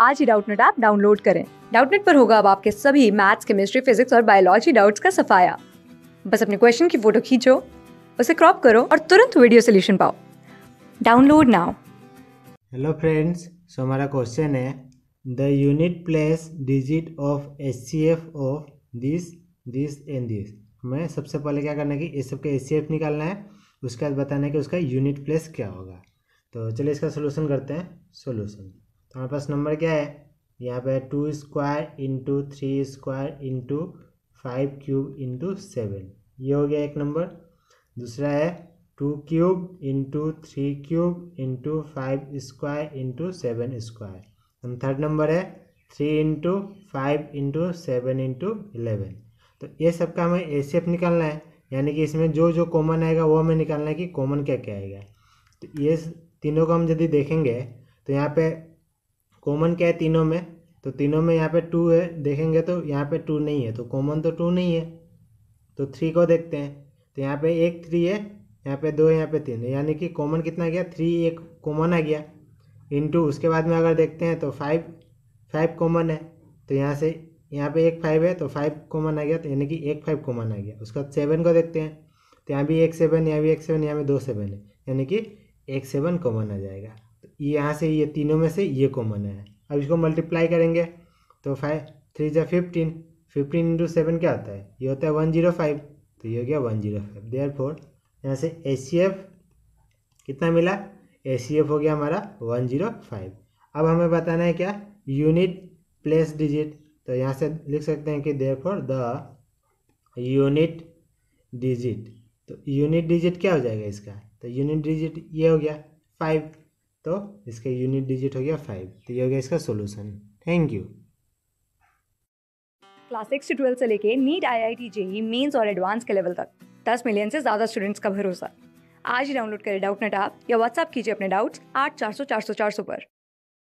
आज ही Doubtnut app download करें डाउटनेट पर होगा अब आपके सभी मैथ्स केमिस्ट्री फिजिक्स और बायोलॉजी डाउट्स का सफाया बस अपने क्वेश्चन की फोटो खींचो उसे क्रॉप करो और तुरंत वीडियो सोल्यूशन पाओ download now hello friends so हमारा क्वेश्चन है the unit place digit of S C F of this this and this हमें सबसे पहले क्या करना है कि ये सब का एस सी एफ निकालना है उसके बाद बताना है कि उसका यूनिट प्लेस क्या होगा तो चलिए इसका सोल्यूशन करते हैं सोल्यूशन तो हमारे पास नंबर क्या है यहाँ पे two square into three square into five cube into seven ये हो गया एक नंबर दूसरा है two cube into three cube into five square into seven square third number है three into five into seven into eleven तो ये सब का हमें ए निकालना है यानी कि इसमें जो जो कॉमन आएगा वो हमें निकालना है कि कॉमन क्या क्या आएगा तो ये तीनों को हम यदि देखेंगे तो यहाँ पे कॉमन क्या है तीनों में तो तीनों में यहाँ पे टू है देखेंगे तो यहाँ पे टू नहीं है तो कॉमन तो टू नहीं है तो थ्री को देखते हैं तो यहाँ पे एक थ्री है यहाँ पे दो है यहाँ पे तीन है यानी कि कॉमन कितना गया थ्री एक कॉमन आ गया टू उसके बाद में अगर देखते हैं तो फाइव फाइव कॉमन है तो यहाँ से यहाँ पे एक फाइव है तो फाइव कॉमन आ गया तो यानी कि एक फाइव कॉमन आ गया उसका सेवन को देखते हैं तो यहाँ भी एक सेवन यहाँ भी एक सेवन यहाँ पे दो सेवन है यानी कि एक सेवन कॉमन आ जाएगा यहाँ से ये तीनों में से ये कॉमन है अब इसको मल्टीप्लाई करेंगे तो फाइव थ्री जो फिफ्टीन फिफ्टीन इंटू सेवन क्या होता है ये होता है वन जीरो फाइव तो ये हो गया one zero five therefore यहाँ से ए सी एफ कितना मिला ए सी एफ हो गया हमारा वन जीरो फाइव अब हमें बताना है क्या यूनिट प्लेस डिजिट तो यहाँ से लिख सकते हैं कि therefore the unit digit तो यूनिट डिजिट क्या हो जाएगा इसका तो यूनिट डिजिट ये हो गया फाइव तो इसका यूनिट डिजिट हो गया फाइव तो ये हो गया इसका solution thank you class six से ट्वेल्थ से लेके NEET I I T JEE mains और एडवांस के लेवल तक दस मिलियन से ज़्यादा स्टूडेंट्स का भरोसा आज ही डाउनलोड करें डाउट नेट आप या व्हाट्सअप कीजिए अपने डाउट्स आठ चार सौ चार सौ चार सौ पर